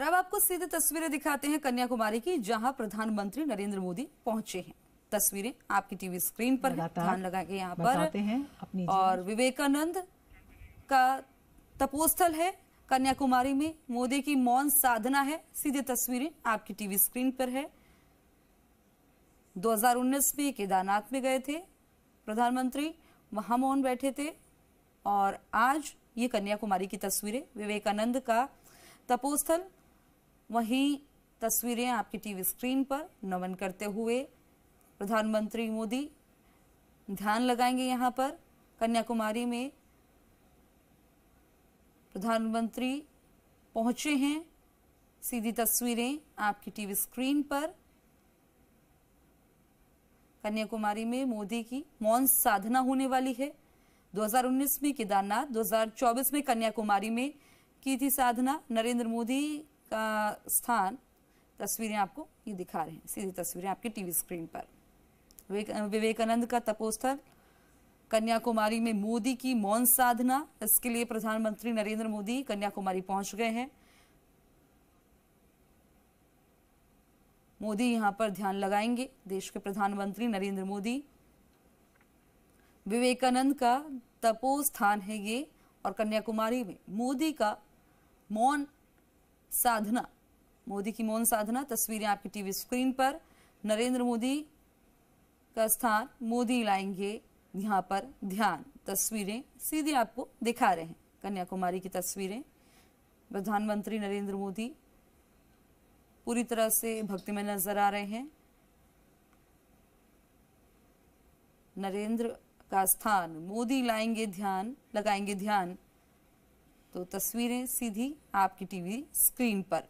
और अब आपको सीधे तस्वीरें दिखाते हैं कन्याकुमारी की जहां प्रधानमंत्री नरेंद्र मोदी पहुंचे हैं तस्वीरें आपकी टीवी स्क्रीन पर ध्यान के यहाँ पर हैं अपनी और विवेकानंद का तपोस्थल है कन्याकुमारी में मोदी की मौन साधना है सीधे तस्वीरें आपकी टीवी स्क्रीन पर है 2019 में केदारनाथ में गए थे प्रधानमंत्री वहां मौन बैठे थे और आज ये कन्याकुमारी की तस्वीरें विवेकानंद का तपोस्थल वहीं तस्वीरें आपकी टीवी स्क्रीन पर नमन करते हुए प्रधानमंत्री मोदी ध्यान लगाएंगे यहाँ पर कन्याकुमारी में प्रधानमंत्री पहुंचे हैं सीधी तस्वीरें आपकी टीवी स्क्रीन पर कन्याकुमारी में मोदी की मौन साधना होने वाली है 2019 में केदारनाथ 2024 में कन्याकुमारी में की थी साधना नरेंद्र मोदी का स्थान तस्वीरें आपको ये दिखा रहे हैं सीधी तस्वीरें आपकी टीवी स्क्रीन पर विवेकानंद का तपोस्थल कन्याकुमारी में मोदी की मौन साधना इसके लिए प्रधानमंत्री नरेंद्र मोदी कन्याकुमारी पहुंच गए हैं मोदी यहां पर ध्यान लगाएंगे देश के प्रधानमंत्री नरेंद्र मोदी विवेकानंद का तपोस्थान है ये और कन्याकुमारी में मोदी का मौन साधना मोदी की मौन साधना तस्वीरें आपकी टीवी स्क्रीन पर नरेंद्र मोदी का स्थान मोदी लाएंगे यहाँ पर ध्यान तस्वीरें सीधे आपको दिखा रहे हैं कन्याकुमारी की तस्वीरें प्रधानमंत्री नरेंद्र मोदी पूरी तरह से भक्ति में नजर आ रहे हैं नरेंद्र का स्थान मोदी लाएंगे ध्यान लगाएंगे ध्यान तो तस्वीरें सीधी आपकी टीवी स्क्रीन पर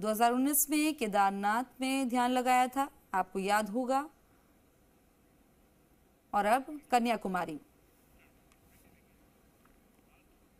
दो हजार उन्नीस में केदारनाथ में ध्यान लगाया था आपको याद होगा और अब कन्याकुमारी